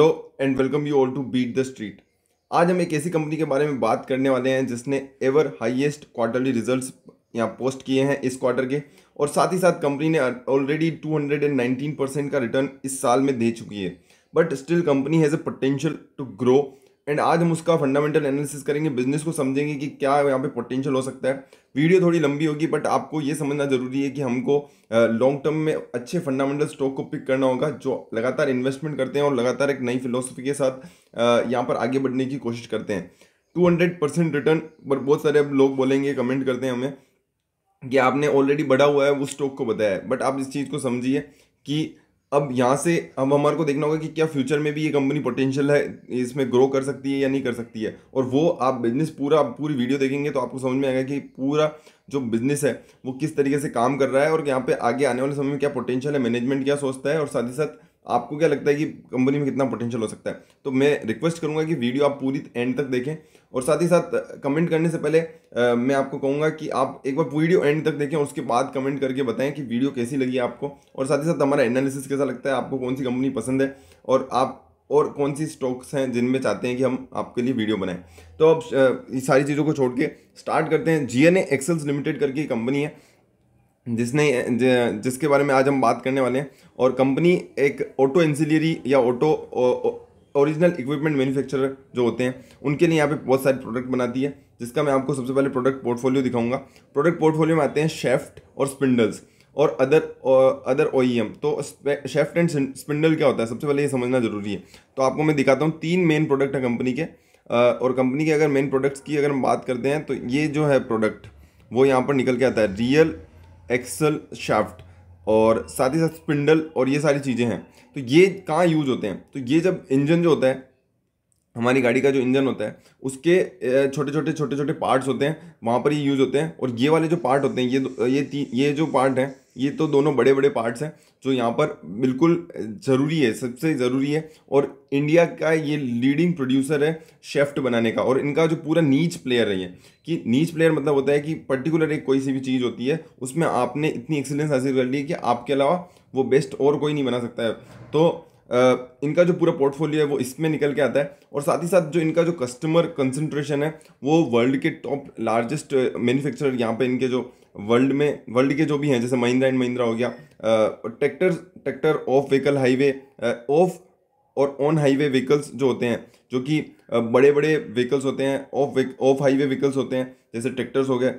hello and welcome you all to beat the street आज हम एक ऐसी कंपनी के बारे में बात करने वाले हैं जिसने एवर हाईएस्ट क्वार्टरली रिजल्ट्स यहाँ पोस्ट किए हैं इस क्वार्टर के और साथ ही साथ कंपनी ने ऑलरेडी 219 परसेंट का रिटर्न इस साल में दे चुकी है but still company has a potential to grow and आज हम उसका फंडामेंटल एनालिसिस करेंगे बिजनेस को समझेंगे कि क्या यहाँ पे पोटेंशियल हो सकता है वीडियो थोड़ी लंबी होगी बट आपको ये समझना जरूरी है कि हमको लॉन्ग टर्म में अच्छे फंडामेंटल स्टॉक को पिक करना होगा जो लगातार इन्वेस्टमेंट करते हैं और लगातार एक नई फिलोसफी के साथ यहाँ पर आगे बढ़ने की कोशिश करते हैं टू हंड्रेड परसेंट रिटर्न पर बहुत सारे अब लोग बोलेंगे कमेंट करते हैं हमें कि आपने ऑलरेडी बढ़ा हुआ है उस स्टॉक को बताया है बट आप इस चीज़ को समझिए कि अब यहाँ से अब हमारे को देखना होगा कि क्या फ्यूचर में भी ये कंपनी पोटेंशियल है इसमें ग्रो कर सकती है या नहीं कर सकती है और वो आप बिजनेस पूरा पूरी वीडियो देखेंगे तो आपको समझ में आएगा कि पूरा जो बिजनेस है वो किस तरीके से काम कर रहा है और यहाँ पे आगे आने वाले समय में क्या पोटेंशियल है मैनेजमेंट क्या सोचता है और साथ ही साथ आपको क्या लगता है कि कंपनी में कितना पोटेंशियल हो सकता है तो मैं रिक्वेस्ट करूँगा कि वीडियो आप पूरी एंड तक देखें और साथ ही साथ कमेंट करने से पहले आ, मैं आपको कहूँगा कि आप एक बार वीडियो एंड तक देखें उसके बाद कमेंट करके बताएं कि वीडियो कैसी लगी आपको और साथ ही साथ हमारा एनालिसिस कैसा लगता है आपको कौन सी कंपनी पसंद है और आप और कौन सी स्टॉक्स हैं जिनमें चाहते हैं कि हम आपके लिए वीडियो बनाएं तो अब सारी चीज़ों को छोड़ के स्टार्ट करते हैं जी एन एक्सेल्स लिमिटेड करके कंपनी है जिसने जिसके बारे में आज हम बात करने वाले हैं और कंपनी एक ऑटो इंसिलियरी या ऑटो ओरिजिनल इक्विपमेंट मैन्युफैक्चरर जो होते हैं उनके लिए यहाँ पे बहुत सारे प्रोडक्ट बनाती है जिसका मैं आपको सबसे पहले प्रोडक्ट पोर्टफोलियो दिखाऊंगा प्रोडक्ट पोर्टफोलियो में आते हैं शेफ्ट और स्पिंडल्स और अदर अदर ओ तो शेफ्ट एंड स्पिंडल क्या होता है सबसे पहले ये समझना जरूरी है तो आपको मैं दिखाता हूँ तीन मेन प्रोडक्ट है कंपनी के और कंपनी के अगर मेन प्रोडक्ट्स की अगर हम बात करते हैं तो ये जो है प्रोडक्ट वो यहाँ पर निकल के आता है रियल एक्सल शाफ्ट और साथ ही साथ स्पिंडल और ये सारी चीज़ें हैं तो ये कहाँ यूज होते हैं तो ये जब इंजन जो होता है हमारी गाड़ी का जो इंजन होता है उसके छोटे छोटे छोटे छोटे पार्ट्स होते हैं वहाँ पर ये यूज़ होते हैं और ये वाले जो पार्ट होते हैं ये ये ये जो पार्ट हैं ये तो दोनों बड़े बड़े पार्ट्स हैं जो यहाँ पर बिल्कुल ज़रूरी है सबसे ज़रूरी है और इंडिया का ये लीडिंग प्रोड्यूसर है शेफ्ट बनाने का और इनका जो पूरा नीच प्लेयर रही है कि नीच प्लेयर मतलब होता है कि पर्टिकुलर एक कोई सी भी चीज़ होती है उसमें आपने इतनी एक्सीलेंस हासिल कर ली है कि आपके अलावा वो बेस्ट और कोई नहीं बना सकता है तो इनका जो पूरा पोर्टफोलियो है वो इसमें निकल के आता है और साथ ही साथ जो इनका जो कस्टमर कंसनट्रेशन है वो वर्ल्ड के टॉप लार्जेस्ट मैन्युफैक्चरर यहाँ पे इनके जो वर्ल्ड में वर्ल्ड के जो भी हैं जैसे महिंद्रा एंड महिंद्रा हो गया tractor tractor off vehicle highway off और ऑन हाईवे व्हीकल्स जो होते हैं जो कि बड़े बड़े व्हीकल्स होते हैं ऑफ ऑफ हाईवे व्हीकल्स होते हैं जैसे ट्रैक्टर्स हो गए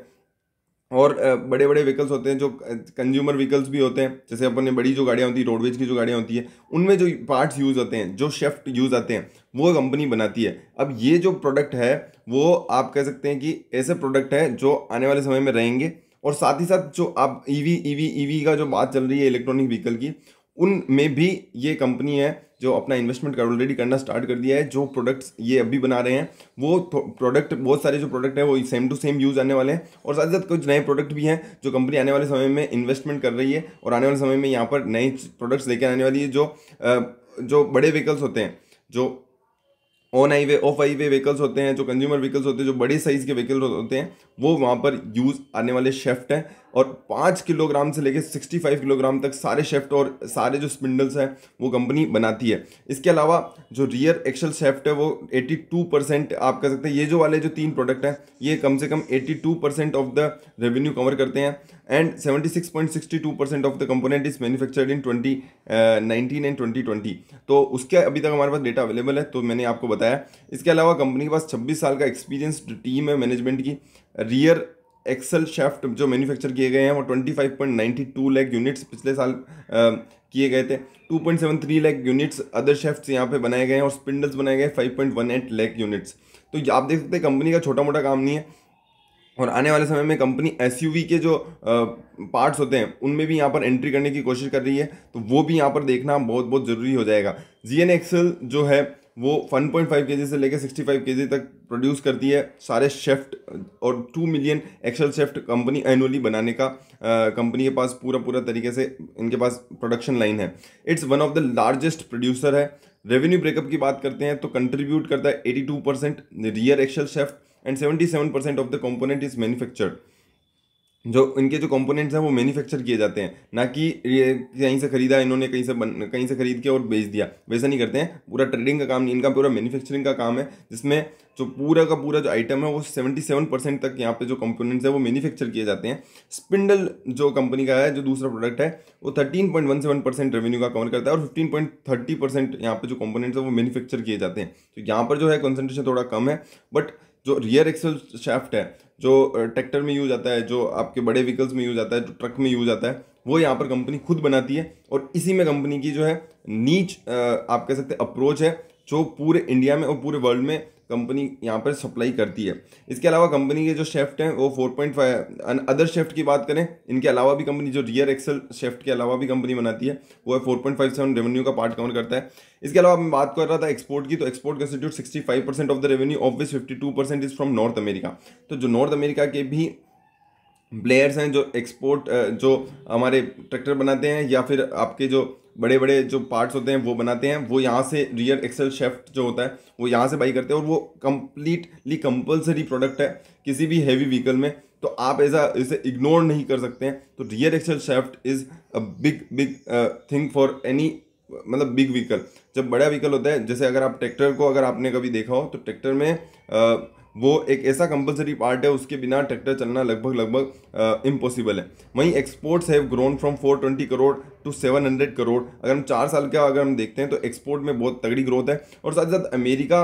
और बड़े बड़े व्हीकल्स होते हैं जो कंज्यूमर व्हीकल्स भी होते हैं जैसे अपन ने बड़ी जो गाड़ियाँ होती है रोडवेज की जो गाड़ियाँ होती है उनमें जो पार्ट्स यूज़ होते हैं जो शेफ्ट यूज़ आते हैं वो कंपनी बनाती है अब ये जो प्रोडक्ट है वो आप कह सकते हैं कि ऐसे प्रोडक्ट हैं जो आने वाले समय में रहेंगे और साथ ही साथ जो आप E e V e e का जो बात चल रही है इलेक्ट्रॉनिक व्हीकल की उनमें भी ये कंपनी है जो अपना इन्वेस्टमेंट कर ऑलरेडी करना स्टार्ट कर दिया है जो प्रोडक्ट्स ये अभी बना रहे हैं वो प्रोडक्ट बहुत सारे जो प्रोडक्ट है वो सेम टू सेम यूज़ आने वाले हैं और साथ ही साथ कुछ नए प्रोडक्ट भी हैं जो कंपनी आने वाले समय में इन्वेस्टमेंट कर रही है और आने वाले समय में यहाँ पर नए प्रोडक्ट्स लेकर आने वाली है जो जो बड़े व्हीकल्स होते हैं जो on highway off highway vehicles होते हैं जो कंज्यूमर व्हीकल्स होते हैं जो बड़े साइज़ के व्हीकल होते हैं वो वहाँ पर यूज़ आने वाले शेफ्ट हैं और पाँच किलोग्राम से लेकर सिक्सटी फाइव किलोग्राम तक सारे शेफ्ट और सारे जो स्पिंडल्स हैं वो कंपनी बनाती है इसके अलावा जो रियर एक्सल शेफ्ट है वो एटी टू परसेंट आप कह सकते हैं ये जो वाले जो तीन प्रोडक्ट हैं ये कम से कम eighty two percent of the revenue cover करते हैं and seventy six point sixty two percent of the component is manufactured in twenty nineteen and twenty twenty तो उसके अभी तक हमारे पास डेटा अवेलेबल है तो मैंने आपको बताया इसके अलावा कंपनी के पास छब्बीस साल का एक्सपीरियंस टीम है मैनेजमेंट की रियर एक्सल शेफ्ट जो मैन्युफैक्चर किए गए हैं वो 25.92 लाख यूनिट्स पिछले साल किए गए थे 2.73 लाख यूनिट्स अदर शेफ्ट्स यहाँ पे बनाए गए हैं और स्पिंडल्स बनाए गए 5.18 लाख यूनिट्स तो आप देख सकते हैं कंपनी का छोटा मोटा काम नहीं है और आने वाले समय में कंपनी एस के जो पार्ट्स होते हैं उनमें भी यहाँ पर एंट्री करने की कोशिश कर रही है तो वो भी यहाँ पर देखना बहुत बहुत ज़रूरी हो जाएगा जी एन जो है वो 1.5 पॉइंट केजी से लेकर 65 केजी तक प्रोड्यूस करती है सारे शेफ्ट और 2 million axle shaft company annually बनाने का कंपनी के पास पूरा पूरा तरीके से इनके पास प्रोडक्शन लाइन है it's one of the largest producer है रेवेन्यू ब्रेकअप की बात करते हैं तो कंट्रीब्यूट करता है 82 percent rear axle shaft and 77 percent of the component is manufactured जो इनके जो कंपोनेंट्स हैं वो मैन्युफैक्चर किए जाते हैं ना कि ये कहीं से खरीदा इन्होंने कहीं से बन कहीं से खरीद के और बेच दिया वैसा नहीं करते हैं पूरा ट्रेडिंग का काम नहीं इनका पूरा मैन्युफैक्चरिंग का काम है जिसमें जो पूरा का पूरा जो आइटम है वो सेवेंटी सेवन परसेंट तक यहाँ पे जो कंपोनेंट्स है वो मैन्युफैक्चर किए जाते हैं स्पिंडल जो कंपनी का है जो दूसरा प्रोडक्ट है वो thirteen point one seven percent revenue का कवर करता है और फिफ्टीन पॉइंट थर्टी परसेंट यहाँ पर जो कंपोनेंट्स है वो मैन्युफैक्चर किए जाते हैं तो यहाँ पर जो है कंसनट्रेशन थोड़ा कम है बट जो रियर एक्सल शाफ्ट है जो ट्रैक्टर में यूज आता है जो आपके बड़े व्हीकल्स में यूज आता है जो ट्रक में यूज आता है वो यहाँ पर कंपनी खुद बनाती है और इसी में कंपनी की जो है नीच आप कह सकते अप्रोच है जो पूरे इंडिया में और पूरे वर्ल्ड में कंपनी यहाँ पर सप्लाई करती है इसके अलावा कंपनी के जो शेफ्ट हैं वो four point five other shaft की बात करें इनके अलावा भी कंपनी जो रियर एक्सल शेफ्ट के अलावा भी कंपनी बनाती है वो है four point five seven revenue का पार्ट काउंट करता है इसके अलावा मैं बात कर रहा था एक्सपोर्ट की तो export constitute sixty percent of the revenue obvious fifty two percent is from North America तो जो नॉर्थ अमेरिका के भी प्लेयर्स हैं जो एक्सपोर्ट जो हमारे ट्रैक्टर बनाते हैं या फिर आपके जो बड़े बड़े जो पार्ट्स होते हैं वो बनाते हैं वो यहाँ से रियर एक्सेल शेफ्ट जो होता है वो यहाँ से बाई करते हैं और वो कम्प्लीटली कंपलसरी प्रोडक्ट है किसी भी हैवी व्हीकल में तो आप ऐसा इसे इग्नोर नहीं कर सकते हैं तो rear axle shaft is a big big thing for any मतलब बिग व्हीकल जब बड़ा व्हीकल होता है जैसे अगर आप ट्रैक्टर को अगर आपने कभी देखा हो तो ट्रैक्टर में आ, uh, वो एक ऐसा कंपलसरी पार्ट है उसके बिना ट्रैक्टर चलना लगभग लगभग इम्पॉसिबल है वहीं exports have grown from 420 crore to seven hundred crore अगर हम चार साल का अगर हम देखते हैं तो एक्सपोर्ट में बहुत तगड़ी ग्रोथ है और साथ ही साथ अमेरिका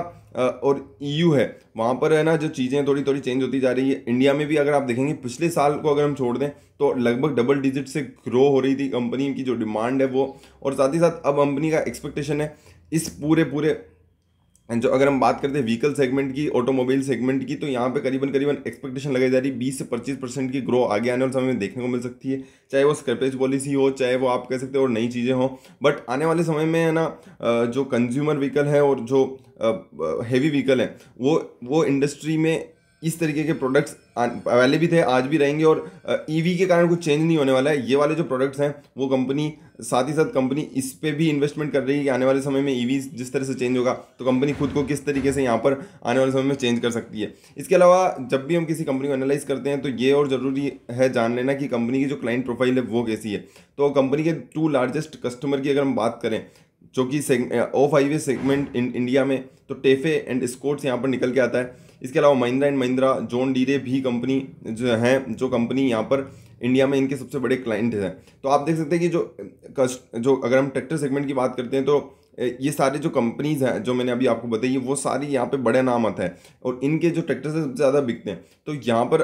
और ईयू e है वहाँ पर है ना जो चीज़ें थोड़ी थोड़ी चेंज होती जा रही है इंडिया में भी अगर आप देखेंगे पिछले साल को अगर हम छोड़ दें तो लगभग डबल डिजिट से ग्रो हो रही थी कंपनी की जो डिमांड है वो और साथ ही साथ अब कंपनी का एक्सपेक्टेशन है इस पूरे पूरे एंड जो अगर हम बात करते हैं व्हीकल सेगमेंट की ऑटोमोबाइल सेगमेंट की तो यहाँ पे करीबन करीबन एक्सपेक्टेशन लगाई जा रही है बीस से पच्चीस परसेंट की ग्रो आगे आने वाले समय में देखने को मिल सकती है चाहे वो स्क्रपेज पॉलिसी हो चाहे वो आप कह सकते हो और नई चीज़ें हों बट आने वाले समय में है ना जो कंज्यूमर व्हीकल है और जो हैवी व्हीकल है वो वो इंडस्ट्री में इस तरीके के प्रोडक्ट्स पहले भी थे आज भी रहेंगे और ईवी e के कारण कुछ चेंज नहीं होने वाला है ये वाले जो प्रोडक्ट्स हैं वो कंपनी साथ ही साथ कंपनी इस पर भी इन्वेस्टमेंट कर रही है कि आने वाले समय में ईवी e जिस तरह से चेंज होगा तो कंपनी खुद को किस तरीके से यहाँ पर आने वाले समय में चेंज कर सकती है इसके अलावा जब भी हम किसी कंपनी को एनालाइज करते हैं तो ये और ज़रूरी है जान लेना कि कंपनी की जो क्लाइंट प्रोफाइल है वो कैसी है तो कंपनी के टू लार्जेस्ट कस्टमर की अगर हम बात करें जो कि ऑफ हाईवे सेगमेंट इंडिया में तो टेफे एंड स्कोर्ट्स यहाँ पर निकल के आता है इसके अलावा Mahindra and Mahindra John Deere भी कंपनी जो है जो कंपनी यहाँ पर इंडिया में इनके सबसे बड़े क्लाइंट हैं तो आप देख सकते हैं कि जो जो अगर हम ट्रैक्टर सेगमेंट की बात करते हैं तो ये सारे जो कंपनीज़ हैं जो मैंने अभी आपको बताई है वो सारी यहाँ पे बड़े नाम आते हैं और इनके जो ट्रैक्टर से सबसे ज़्यादा बिकते हैं तो यहाँ पर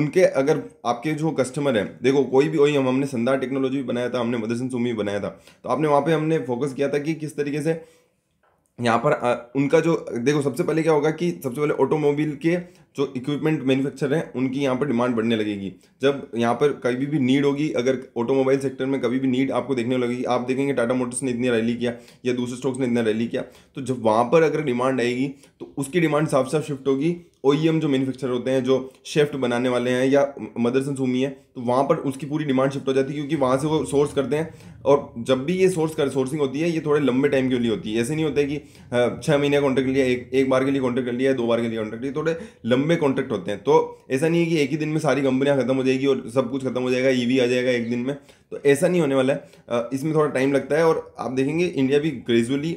उनके अगर आपके जो कस्टमर हैं देखो कोई भी वही हम हमने संदार टेक्नोलॉजी भी बनाया था हमने मदरसन सुमी बनाया था तो आपने वहाँ पे हमने फोकस किया था कि किस तरीके से यहाँ पर उनका जो देखो सबसे पहले क्या होगा कि सबसे पहले ऑटोमोबाइल के जो इक्विपमेंट मैन्युफैक्चर हैं उनकी यहाँ पर डिमांड बढ़ने लगेगी जब यहाँ पर कभी भी नीड होगी अगर ऑटोमोबाइल सेक्टर में कभी भी नीड आपको देखने लगेगी आप देखेंगे टाटा मोटर्स ने इतनी रैली किया या दूसरे स्टॉक्स ने इतना रैली किया तो जब वहाँ पर अगर डिमांड आएगी तो उसकी डिमांड साफ साफ शिफ्ट होगी ओ e जो मैन्युफैक्चर होते हैं जो शेफ्ट बनाने वाले हैं या मदरसन सूमी है तो वहाँ पर उसकी पूरी डिमांड शिफ्ट हो जाती है क्योंकि वहाँ से वो सोर्स करते हैं और जब भी ये सोर्स कर सोर्सिंग होती है ये थोड़े लंबे टाइम के लिए होती है ऐसे नहीं होता है कि हाँ, छः महीने कॉन्ट्रैक्ट लिया एक एक बार के लिए कॉन्ट्रैक्ट कर लिया दो बार के लिए कॉन्ट्रैक्ट लिया थोड़े लंबे लंबे कॉन्ट्रैक्ट होते हैं तो ऐसा नहीं है कि एक ही दिन में सारी कंपनियां खत्म हो जाएगी और सब कुछ खत्म हो जाएगा ईवी आ जाएगा एक दिन में तो ऐसा नहीं होने वाला है इसमें थोड़ा टाइम लगता है और आप देखेंगे इंडिया भी ग्रेजुअली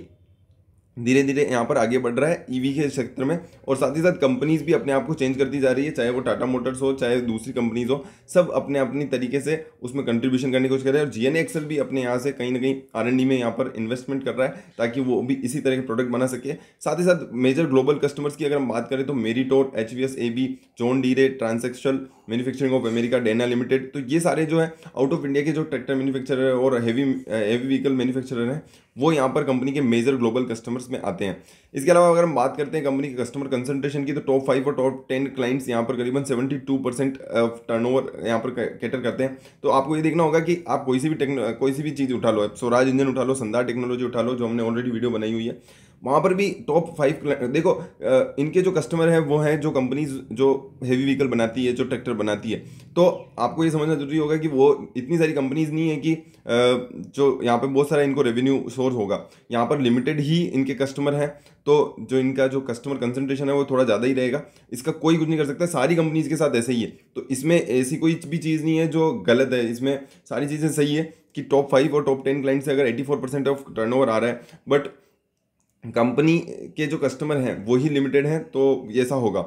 धीरे धीरे यहाँ पर आगे बढ़ रहा है ईवी e के क्षेत्र में और साथ ही साथ कंपनीज भी अपने आप को चेंज करती जा रही है चाहे वो टाटा मोटर्स हो चाहे दूसरी कंपनीज हो सब अपने अपनी तरीके से उसमें कंट्रीब्यूशन करने की कोशिश कर रहे हैं और जी एन एक्सल भी अपने यहाँ से कहीं ना कहीं आर एन डी में यहाँ पर इन्वेस्टमेंट कर रहा है ताकि वो भी इसी तरह के प्रोडक्ट बना सके साथ ही साथ मेजर ग्लोबल कस्टमर्स की अगर हम बात करें तो मेरी टोट H V S A B D Deere transaxle manufacturing of America Dana limited तो ये सारे जो है आउट ऑफ इंडिया के जो ट्रैक्टर मैन्युफैक्चरर और हैवी हैवी व्हीकल मैन्युफैक्चरर हैं वो यहाँ पर कंपनी के मेजर ग्लोबल कस्टमर्स में आते हैं इसके अलावा अगर हम बात करते हैं कंपनी के कस्टमर कंसंट्रेशन की तो टॉप फाइव और टॉप टेन क्लाइंट्स यहाँ पर करीबन seventy two percent turn over यहाँ पर कैटर करते हैं तो आपको ये देखना होगा कि आप कोई सी भी टेक्नो कोई सी भी चीज़ उठा लो स्वराज इंजन उठा लो संदार टेक्नोलॉजी उठा लो जो हमने ऑलरेडी वीडियो बनाई हुई है वहाँ पर भी टॉप फाइव देखो इनके जो कस्टमर हैं वो हैं जो कंपनीज जो हैवी व्हीकल बनाती है जो ट्रैक्टर बनाती है तो आपको ये समझना जरूरी होगा कि वो इतनी सारी कंपनीज नहीं है कि जो यहाँ पे बहुत सारा इनको रेवेन्यू सोर्स होगा यहाँ पर लिमिटेड ही इनके कस्टमर हैं तो जो इनका जो कस्टमर कंसनट्रेशन है वो थोड़ा ज़्यादा ही रहेगा इसका कोई कुछ नहीं कर सकता सारी कंपनीज के साथ ऐसे ही है तो इसमें ऐसी कोई भी चीज़ नहीं है जो गलत है इसमें सारी चीज़ें सही है कि टॉप फाइव और टॉप टेन क्लाइंट से अगर eighty four percent of turn आ रहा है बट कंपनी के जो कस्टमर हैं वही लिमिटेड हैं तो ऐसा होगा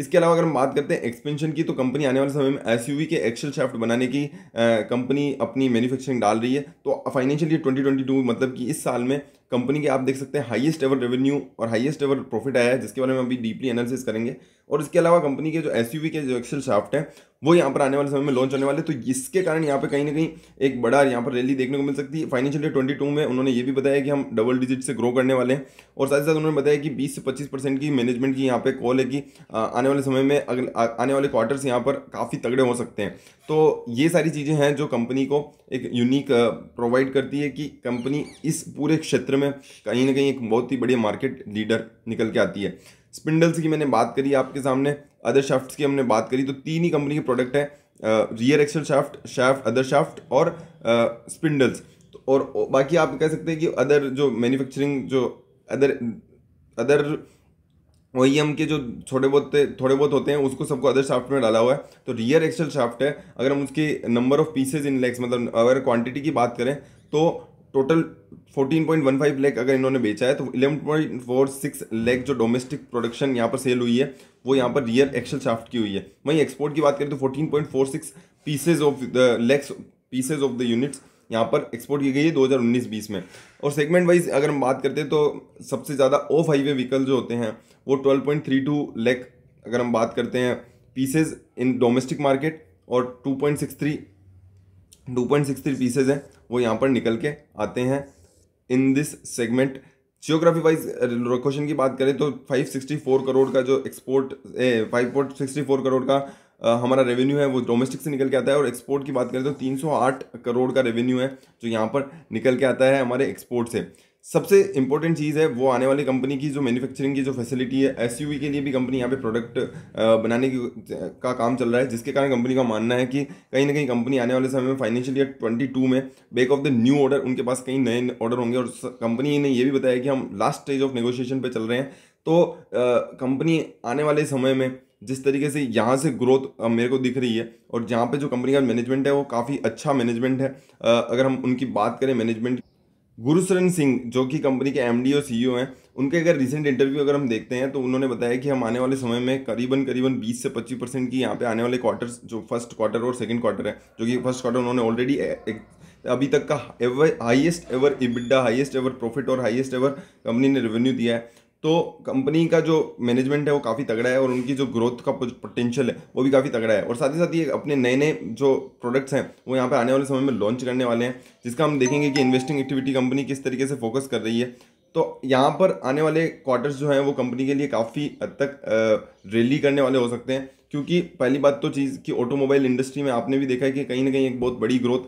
इसके अलावा अगर हम बात करते हैं एक्सपेंशन की तो कंपनी आने वाले समय में एस के एक्सेल शाफ्ट बनाने की कंपनी अपनी मैन्युफैक्चरिंग डाल रही है तो फाइनेंशियल ईयर 2022 मतलब कि इस साल में कंपनी के आप देख सकते हैं हाईएस्ट एवर रेवेन्यू और हाईएस्ट एवर प्रॉफिट आया है जिसके बारे में अभी डीपली एनालिसिस करेंगे और इसके अलावा कंपनी के जो एस के जो एक्सेल शाफ्ट है वो यहाँ पर आने वाले समय में लॉन्च होने वाले तो इसके कारण यहाँ पर कहीं ना कहीं एक बड़ा यहाँ पर रैली देखने को मिल सकती है फाइनेंशियल ईयर ट्वेंटी में उन्होंने ये भी बताया कि हम डबल डिजिट से ग्रो करने वाले हैं और साथ ही साथ उन्होंने बताया कि बीस से पच्चीस परसेंट की मैनेजमेंट की यहाँ पर कॉल है कि आने वाले समय में अगले आने वाले क्वार्टर्स यहाँ पर काफ़ी तगड़े हो सकते हैं तो ये सारी चीज़ें हैं जो कंपनी को एक यूनिक प्रोवाइड uh, करती है कि कंपनी इस पूरे क्षेत्र में कहीं ना कहीं एक बहुत ही बड़ी मार्केट लीडर निकल के आती है स्पिंडल्स की मैंने बात करी आपके सामने अदर शाफ्ट्स की हमने बात करी तो तीन ही कंपनी के प्रोडक्ट हैं rear axle shaft shaft other shaft और स्पिंडल्स uh, तो और बाकी आप कह सकते हैं कि अदर जो मैन्युफैक्चरिंग जो अदर अदर ओ के जो थोड़े बहुत थोड़े बहुत होते हैं उसको सबको अदर शाफ्ट में डाला हुआ है तो रियर एक्सल शाफ्ट है अगर हम उसकी number of pieces in lakhs मतलब अगर क्वांटिटी की बात करें तो टोटल 14.15 लाख अगर इन्होंने बेचा है तो 11.46 लाख जो डोमेस्टिक प्रोडक्शन यहाँ पर सेल हुई है वो यहाँ पर रियर एक्सल शाफ्ट की हुई है वहीं एक्सपोर्ट की बात करें तो 14.46 pieces of the lakhs pieces of the units यहाँ पर एक्सपोर्ट की गई है 2019-20 में और सेगमेंट वाइज अगर हम बात करते हैं तो सबसे ज़्यादा ऑफ हाईवे व्हीकल जो होते हैं वो 12.32 लेख अगर हम बात करते हैं पीसेज इन डोमेस्टिक मार्केट और 2.63 थ्री पीसेज हैं वो यहाँ पर निकल के आते हैं in this segment geography wise question की बात करें तो 564 करोड़ का जो एक्सपोर्ट 5.64 करोड़ का हमारा रेवेन्यू है वो डोमेस्टिक से निकल के आता है और एक्सपोर्ट की बात करें तो 308 करोड़ का रेवेन्यू है जो यहाँ पर निकल के आता है हमारे एक्सपोर्ट से सबसे इंपॉर्टेंट चीज़ है वो आने वाली कंपनी की जो मैन्युफैक्चरिंग की जो फैसिलिटी है एस के लिए भी कंपनी यहाँ पे प्रोडक्ट बनाने की का काम चल रहा है जिसके कारण कंपनी का मानना है कि कहीं ना कहीं कंपनी आने वाले समय में फाइनेंशियल ईयर 22 में back of the new order उनके पास कई नए ऑर्डर होंगे और कंपनी ने यह भी बताया कि हम लास्ट स्टेज ऑफ नेगोशिएशन पर चल रहे हैं तो कंपनी आने वाले समय में जिस तरीके से यहाँ से ग्रोथ मेरे को दिख रही है और जहाँ पे जो कंपनी का मैनेजमेंट है वो काफ़ी अच्छा मैनेजमेंट है अगर हम उनकी बात करें मैनेजमेंट गुरुशरण सिंह जो कि कंपनी के एमडी और सीईओ e हैं उनके अगर रिसेंट इंटरव्यू अगर हम देखते हैं तो उन्होंने बताया कि हम आने वाले समय में करीबन करीबन 20 से 25 परसेंट की यहाँ पे आने वाले क्वार्टर्स जो फर्स्ट क्वार्टर और सेकंड क्वार्टर है जो कि फर्स्ट क्वार्टर उन्होंने ऑलरेडी अभी तक का ever ever EBITDA highest ever profit और हाइएस्ट एवर कंपनी ने रेवेन्यू दिया है तो कंपनी का जो मैनेजमेंट है वो काफ़ी तगड़ा है और उनकी जो ग्रोथ का पोटेंशियल है वो भी काफ़ी तगड़ा है और साथ ही साथ ये अपने नए नए जो प्रोडक्ट्स हैं वो यहाँ पे आने वाले समय में लॉन्च करने वाले हैं जिसका हम देखेंगे कि इन्वेस्टिंग एक्टिविटी कंपनी किस तरीके से फोकस कर रही है तो यहाँ पर आने वाले क्वार्टर्स जो हैं वो कंपनी के लिए काफ़ी हद तक रैली करने वाले हो सकते हैं क्योंकि पहली बात तो चीज़ कि ऑटोमोबाइल इंडस्ट्री में आपने भी देखा है कि कहीं ना कहीं एक बहुत बड़ी ग्रोथ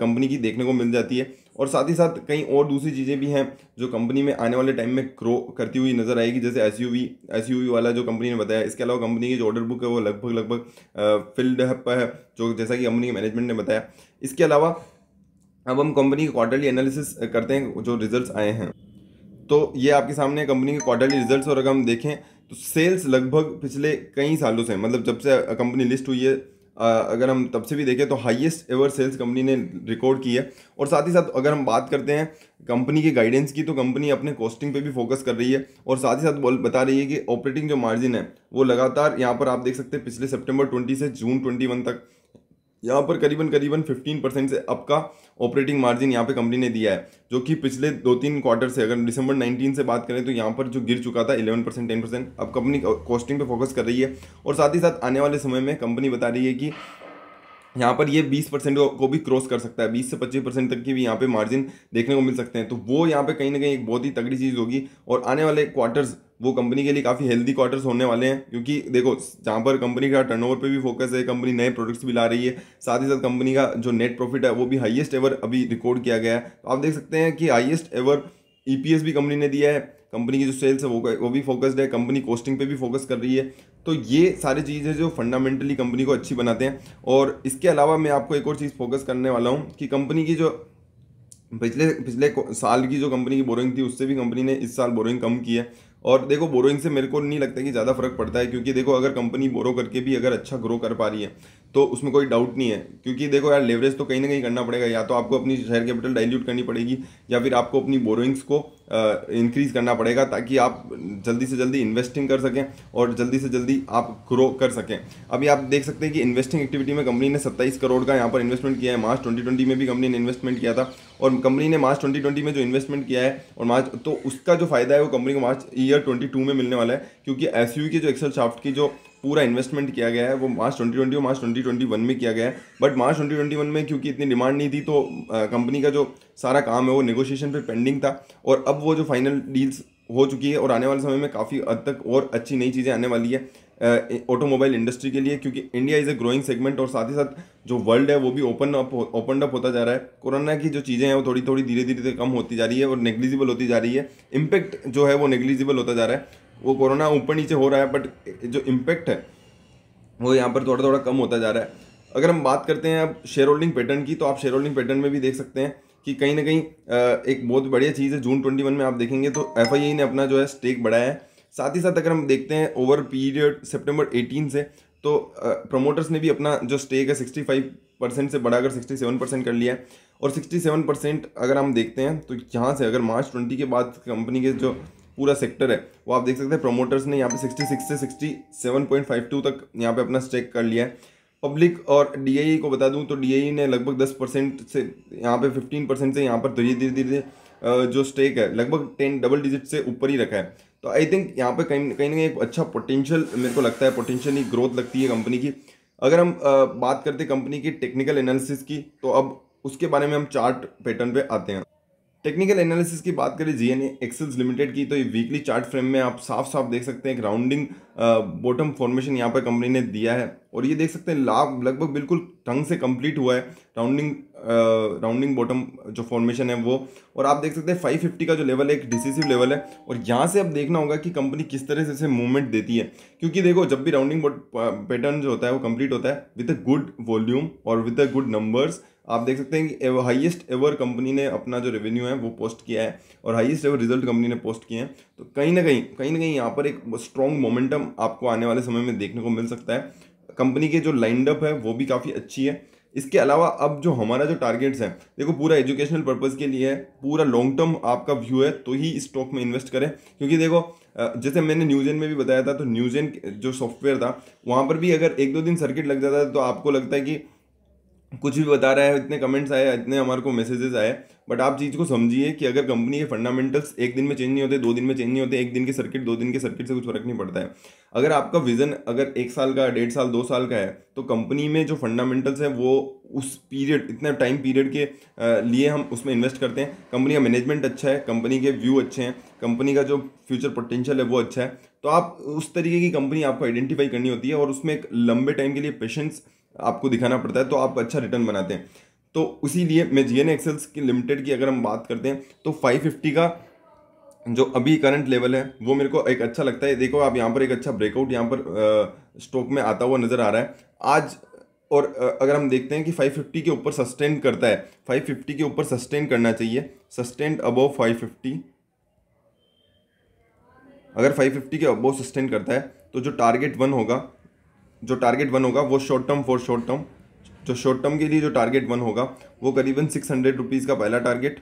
कंपनी की देखने को मिल जाती है और साथ ही साथ कई और दूसरी चीज़ें भी हैं जो कंपनी में आने वाले टाइम में ग्रो करती हुई नज़र आएगी जैसे S U V S U V वाला जो कंपनी ने बताया इसके अलावा कंपनी की जो ऑर्डर बुक है वो लगभग लगभग फिल्ड है जो जैसा कि कंपनी के मैनेजमेंट ने बताया इसके अलावा अब हम कंपनी के क्वार्टरली एनालिसिस करते हैं जो रिज़ल्ट आए हैं तो ये आपके सामने कंपनी के क्वार्टरली रिजल्ट और अगर हम देखें तो सेल्स लगभग पिछले कई सालों से मतलब जब से कंपनी लिस्ट हुई है अगर हम तब से भी देखें तो हाईएस्ट एवर सेल्स कंपनी ने रिकॉर्ड की है और साथ ही साथ अगर हम बात करते हैं कंपनी के गाइडेंस की तो कंपनी अपने कॉस्टिंग पे भी फोकस कर रही है और साथ ही साथ बोल बता रही है कि ऑपरेटिंग जो मार्जिन है वो लगातार यहाँ पर आप देख सकते हैं पिछले सेप्टेम्बर ट्वेंटी से जून ट्वेंटी तक यहाँ पर करीबन करीबन 15 परसेंट से अप का ऑपरेटिंग मार्जिन यहाँ पे कंपनी ने दिया है जो कि पिछले दो तीन क्वार्टर से अगर दिसंबर 19 से बात करें तो यहाँ पर जो गिर चुका था 11 परसेंट टेन परसेंट अब कंपनी कॉस्टिंग पे फोकस कर रही है और साथ ही साथ आने वाले समय में कंपनी बता रही है कि यहाँ पर ये 20 परसेंट को भी क्रॉस कर सकता है 20 से 25 परसेंट तक की भी यहाँ पे मार्जिन देखने को मिल सकते हैं तो वो यहाँ पे कहीं ना कहीं एक बहुत ही तगड़ी चीज़ होगी और आने वाले क्वार्टर्स वो कंपनी के लिए काफ़ी हेल्दी क्वार्टर्स होने वाले हैं क्योंकि देखो जहाँ पर कंपनी का टर्नओवर पे भी फोकस है कंपनी नए प्रोडक्ट्स भी ला रही है साथ ही साथ कंपनी का जो नेट प्रॉफिट है वो भी हाइएस्ट एवर अभी रिकॉर्ड किया गया है तो आप देख सकते हैं कि हाइएस्ट एवर ई भी कंपनी ने दिया है कंपनी की जो सेल्स है वो वो भी फोकस्ड है कंपनी कॉस्टिंग पे भी फोकस कर रही है तो ये सारी चीज़ें जो फंडामेंटली कंपनी को अच्छी बनाते हैं और इसके अलावा मैं आपको एक और चीज़ फोकस करने वाला हूँ कि कंपनी की जो पिछले पिछले साल की जो कंपनी की बोरिंग थी उससे भी कंपनी ने इस साल बोरिंग कम की है और देखो बोरोइंग से मेरे को नहीं लगता कि ज़्यादा फर्क पड़ता है क्योंकि देखो अगर कंपनी बोरो करके भी अगर अच्छा ग्रो कर पा रही है तो उसमें कोई डाउट नहीं है क्योंकि देखो यार लेवरेज तो कहीं ना कहीं करना पड़ेगा या तो आपको अपनी शेयर कैपिटल डाइल्यूट करनी पड़ेगी या फिर आपको अपनी बोरोइंग्स को इंक्रीज़ करना पड़ेगा ताकि आप जल्दी से जल्दी इन्वेस्टिंग कर सकें और जल्दी से जल्दी आप ग्रो कर सकें अभी आप देख सकते हैं कि इन्वेस्टिंग एक्टिविटी में कंपनी ने सत्ताईस करोड़ का यहाँ पर इन्वेस्टमेंट किया है मार्च ट्वेंटी में भी कंपनी ने इन्वेस्टमेंट किया था और कंपनी ने मार्च 2020 में जो इन्वेस्टमेंट किया है और मार्च तो उसका जो फायदा है वो कंपनी को मार्च ईयर 22 में मिलने वाला है क्योंकि एस की जो एक्सल शाफ्ट की जो पूरा इन्वेस्टमेंट किया गया है वो मार्च 2020 और मार्च 2021 में किया गया है बट मार्च 2021 में क्योंकि इतनी डिमांड नहीं थी तो कंपनी का जो सारा काम है वो नेगोशिएशन पे पेंडिंग था और अब वो जो फाइनल डील्स हो चुकी है और आने वाले समय में काफ़ी हद तक और अच्छी नई चीज़ें आने वाली है ऑटोमोबाइल इंडस्ट्री के लिए क्योंकि India is a growing segment और साथ ही साथ जो वर्ल्ड है वो भी ओपन अप ओपन अप होता जा रहा है कोरोना की जो चीज़ें हैं वो थोड़ी थोड़ी धीरे धीरे कम होती जा रही है और नेग्लिजिबल होती जा रही है इम्पैक्ट जो है वो नेग्लिजिबल होता जा रहा है वो कोरोना ऊपर नीचे हो रहा है बट जो इम्पैक्ट है वो यहाँ पर थोड़ा थोड़ा कम होता जा रहा है अगर हम बात करते हैं अब शेयर होल्डिंग पैटर्न की तो आप शेयर होल्डिंग पैटर्न में भी देख सकते हैं कि कहीं ना कहीं एक बहुत बढ़िया चीज़ है जून ट्वेंटी में आप देखेंगे तो एफ ने अपना जो है स्टेक बढ़ाया है साथ ही साथ अगर हम देखते हैं ओवर पीरियड सितंबर 18 से तो प्रमोटर्स ने भी अपना जो स्टेक है 65 परसेंट से बढ़ाकर 67 परसेंट कर लिया है और 67 परसेंट अगर हम देखते हैं तो यहाँ से अगर मार्च ट्वेंटी के बाद कंपनी के जो पूरा सेक्टर है वो आप देख सकते हैं प्रमोटर्स ने यहाँ पे 66 से टू तक यहाँ पे अपना स्टेक कर लिया है पब्लिक और डी e को बता दूँ तो डी e ने लगभग दस परसेंट से यहाँ पर फिफ्टीन परसेंट से यहाँ पर धीरे धीरे धीरे जो स्टेक है लगभग टेन डबल डिजिट से ऊपर ही रखा है तो आई थिंक यहाँ पे कहीं कहीं ना कहीं एक अच्छा पोटेंशियल मेरे को लगता है ही ग्रोथ लगती है कंपनी की अगर हम बात करते कंपनी की टेक्निकल एनालिसिस की तो अब उसके बारे में हम चार्ट पैटर्न पे आते हैं टेक्निकल एनालिसिस की बात करें जी एन एक्सेल्स लिमिटेड की तो ये वीकली चार्ट फ्रेम में आप साफ साफ देख सकते हैं एक राउंडिंग बॉटम फॉर्मेशन यहाँ पर कंपनी ने दिया है और ये देख सकते हैं लाभ लगभग बिल्कुल ढंग से कंप्लीट हुआ है राउंडिंग राउंडिंग बॉटम जो फॉर्मेशन है वो और आप देख सकते हैं 550 का जो लेवल है एक डिसिसिव लेवल है और यहाँ से अब देखना होगा कि कंपनी किस तरह से इसे मूवमेंट देती है क्योंकि देखो जब भी राउंडिंग पैटर्न जो होता है वो कंप्लीट होता है विद अ गुड वॉल्यूम और विद अ गुड नंबर्स आप देख सकते हैं कि हाईएस्ट एवर कंपनी ने अपना जो रेवेन्यू है वो पोस्ट किया है और हाईएस्ट एवर रिजल्ट कंपनी ने पोस्ट किए हैं तो कहीं ना कहीं कहीं ना कहीं यहाँ पर एक स्ट्रॉन्ग मोमेंटम आपको आने वाले समय में देखने को मिल सकता है कंपनी के जो अप है वो भी काफ़ी अच्छी है इसके अलावा अब जो हमारा जो टारगेट्स हैं देखो पूरा एजुकेशनल पर्पज़ के लिए है पूरा लॉन्ग टर्म आपका व्यू है तो ही स्टॉक में इन्वेस्ट करें क्योंकि देखो जैसे मैंने न्यूजेन में भी बताया था तो न्यूजेन जो सॉफ्टवेयर था वहाँ पर भी अगर एक दो दिन सर्किट लग जाता है तो आपको लगता है कि कुछ भी बता रहा है इतने कमेंट्स आए इतने हमारे को मैसेजेस आए बट आप चीज़ को समझिए कि अगर कंपनी के फंडामेंटल्स एक दिन में चेंज नहीं होते दो दिन में चेंज नहीं होते एक दिन के सर्किट दो दिन के सर्किट से कुछ फर्क नहीं पड़ता है अगर आपका विजन अगर एक साल का डेढ़ साल दो साल का है तो कंपनी में जो फंडामेंटल्स है वो उस पीरियड इतने टाइम पीरियड के लिए हम उसमें इन्वेस्ट करते हैं कंपनी का मैनेजमेंट अच्छा है कंपनी के व्यू अच्छे हैं कंपनी का जो फ्यूचर पोटेंशियल है वो अच्छा है तो आप उस तरीके की कंपनी आपको आइडेंटिफाई करनी होती है और उसमें एक लंबे टाइम के लिए पेशेंस आपको दिखाना पड़ता है तो आप अच्छा रिटर्न बनाते हैं तो उसी लिए मैं जी एन एक्सेल्स की लिमिटेड की अगर हम बात करते हैं तो फाइव फिफ्टी का जो अभी करंट लेवल है वो मेरे को एक अच्छा लगता है देखो आप यहाँ पर एक अच्छा ब्रेकआउट यहाँ पर स्टॉक में आता हुआ नज़र आ रहा है आज और अगर हम देखते हैं कि 550 के ऊपर सस्टेन करता है 550 के ऊपर सस्टेन करना चाहिए सस्टेन फाइव 550 अगर 550 के अबो सस्टेन करता है तो जो टारगेट वन होगा जो टारगेट वन होगा वो short term for short term जो शॉर्ट टर्म के लिए जो टारगेट वन होगा वो करीबन सिक्स हंड्रेड रुपीज़ का पहला टारगेट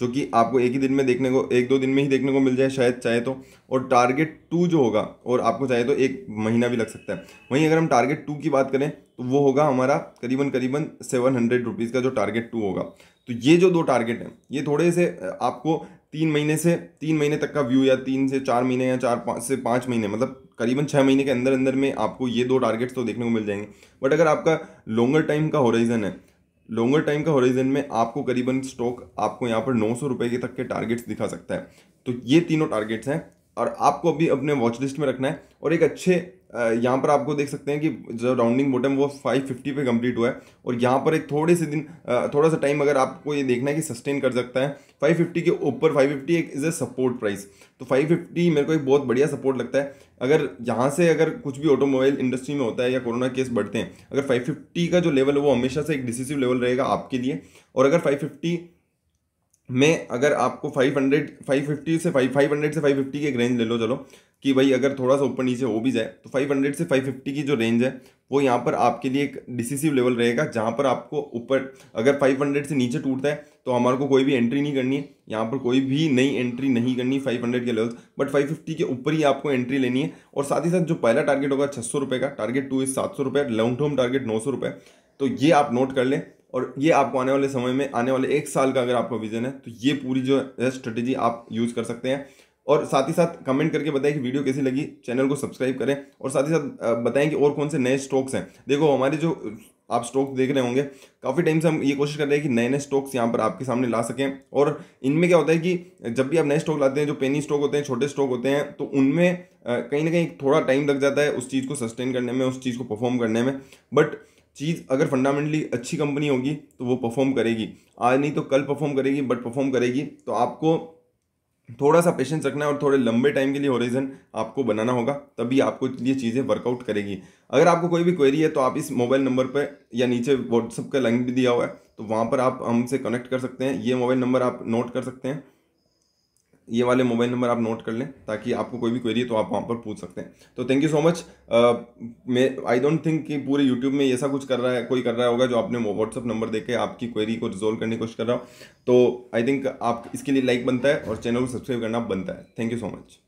जो कि आपको एक ही दिन में देखने को एक दो दिन में ही देखने को मिल जाए शायद चाहे तो और टारगेट टू जो होगा और आपको चाहे तो एक महीना भी लग सकता है वहीं अगर हम टारगेट टू की बात करें तो वो होगा हमारा करीबन करीबन सेवन हंड्रेड रुपीज़ का जो टारगेट टू होगा तो ये जो दो टारगेट हैं ये थोड़े से आपको तीन महीने से तीन महीने तक का व्यू या तीन से चार महीने या चार पाँच से पाँच महीने मतलब करीबन छः महीने के अंदर अंदर में आपको ये दो टारगेट्स तो देखने को मिल जाएंगे बट अगर आपका लॉन्गर टाइम का होराइजन है लॉन्गर टाइम का होराइजन में आपको करीबन स्टॉक आपको यहाँ पर नौ सौ रुपये के तक के टारगेट्स दिखा सकता है तो ये तीनों टारगेट्स हैं और आपको भी अपने वॉच लिस्ट में रखना है और एक अच्छे यहाँ पर आपको देख सकते हैं कि जो राउंडिंग बॉटम वो 550 पे कंप्लीट हुआ है और यहाँ पर एक थोड़े से दिन थोड़ा सा टाइम अगर आपको ये देखना है कि सस्टेन कर सकता है 550 के ऊपर 550 एक इज़ ए सपोर्ट प्राइस तो 550 मेरे को एक बहुत बढ़िया सपोर्ट लगता है अगर यहाँ से अगर कुछ भी ऑटोमोबाइल इंडस्ट्री में होता है या कोरोना केस बढ़ते हैं अगर फाइव का जो लेवल है वो हमेशा से एक डिसिसिव लेवल रहेगा आपके लिए और अगर फाइव में अगर आपको 500 550 से फाइव 500 से 550 की एक रेंज ले लो चलो कि भाई अगर थोड़ा सा ऊपर नीचे हो भी जाए तो 500 से 550 की जो रेंज है वो यहाँ पर आपके लिए एक डिसिसिव लेवल रहेगा जहाँ पर आपको ऊपर अगर 500 से नीचे टूटता है तो हमारे को कोई भी एंट्री नहीं करनी है यहाँ पर कोई भी नई एंट्री नहीं करनी 500 के लेवल बट 550 के ऊपर ही आपको एंट्री लेनी है और साथ ही साथ जो पहला टारगेट होगा छः का टारगेट टू इज सात सौ लॉन्ग टर्म टारगेट नौ सौ तो ये आप नोट कर लें और ये आपको आने वाले समय में आने वाले एक साल का अगर आपका विजन है तो ये पूरी जो है स्ट्रेटेजी आप यूज़ कर सकते हैं और साथ ही साथ कमेंट करके बताएं कि वीडियो कैसी लगी चैनल को सब्सक्राइब करें और साथ ही साथ बताएं कि और कौन से नए स्टॉक्स हैं देखो हमारे जो आप स्टॉक्स देख रहे होंगे काफ़ी टाइम से हम ये कोशिश कर रहे हैं कि नए नए स्टॉक्स यहाँ पर आपके सामने ला सकें और इनमें क्या होता है कि जब भी आप नए स्टॉक लाते हैं जो पेनी स्टॉक होते हैं छोटे स्टॉक होते हैं तो उनमें कहीं ना कहीं थोड़ा टाइम लग जाता है उस चीज़ को सस्टेन करने में उस चीज़ को परफॉर्म करने में बट चीज़ अगर फंडामेंटली अच्छी कंपनी होगी तो वो परफॉर्म करेगी आज नहीं तो कल परफॉर्म करेगी बट परफॉर्म करेगी तो आपको थोड़ा सा पेशेंस रखना है और थोड़े लंबे टाइम के लिए होराइजन आपको बनाना होगा तभी आपको ये चीज़ें वर्कआउट करेगी अगर आपको कोई भी क्वेरी है तो आप इस मोबाइल नंबर पर या नीचे व्हाट्सअप का लिंक भी दिया हुआ है तो वहाँ पर आप हमसे कनेक्ट कर सकते हैं ये मोबाइल नंबर आप नोट कर सकते हैं ये वाले मोबाइल नंबर आप नोट कर लें ताकि आपको कोई भी क्वेरी है तो आप वहाँ पर पूछ सकते हैं तो थैंक यू सो मच मैं आई डोंट थिंक कि पूरे यूट्यूब में ऐसा कुछ कर रहा है कोई कर रहा होगा जो आपने व्हाट्सअप नंबर दे के आपकी क्वेरी को रिजोल्व करने की कोशिश कर रहा हो तो आई थिंक आप इसके लिए लाइक बनता है और चैनल को सब्सक्राइब करना बनता है थैंक यू सो मच